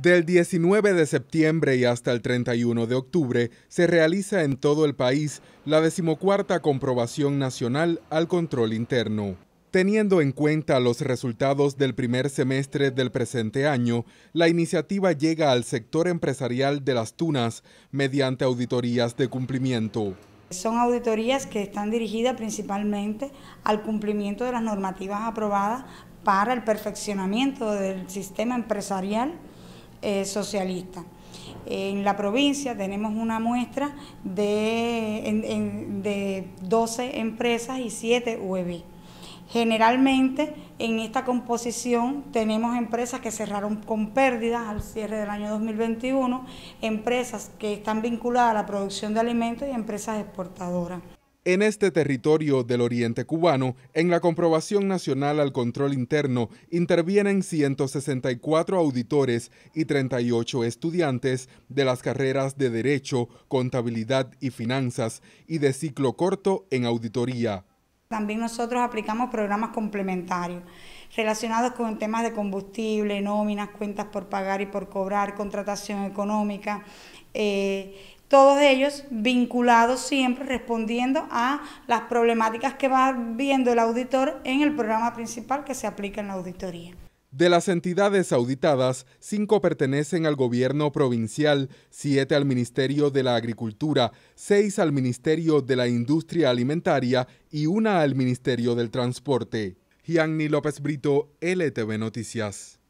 Del 19 de septiembre y hasta el 31 de octubre se realiza en todo el país la decimocuarta comprobación nacional al control interno. Teniendo en cuenta los resultados del primer semestre del presente año, la iniciativa llega al sector empresarial de las tunas mediante auditorías de cumplimiento. Son auditorías que están dirigidas principalmente al cumplimiento de las normativas aprobadas para el perfeccionamiento del sistema empresarial eh, socialista. En la provincia tenemos una muestra de, de 12 empresas y 7 UEB. Generalmente en esta composición tenemos empresas que cerraron con pérdidas al cierre del año 2021, empresas que están vinculadas a la producción de alimentos y empresas exportadoras en este territorio del oriente cubano, en la comprobación nacional al control interno intervienen 164 auditores y 38 estudiantes de las carreras de Derecho, Contabilidad y Finanzas y de ciclo corto en auditoría. También nosotros aplicamos programas complementarios relacionados con temas de combustible, nóminas, cuentas por pagar y por cobrar, contratación económica, eh, todos ellos vinculados siempre respondiendo a las problemáticas que va viendo el auditor en el programa principal que se aplica en la auditoría. De las entidades auditadas, cinco pertenecen al gobierno provincial, siete al Ministerio de la Agricultura, seis al Ministerio de la Industria Alimentaria y una al Ministerio del Transporte. Gianni López Brito, LTV Noticias.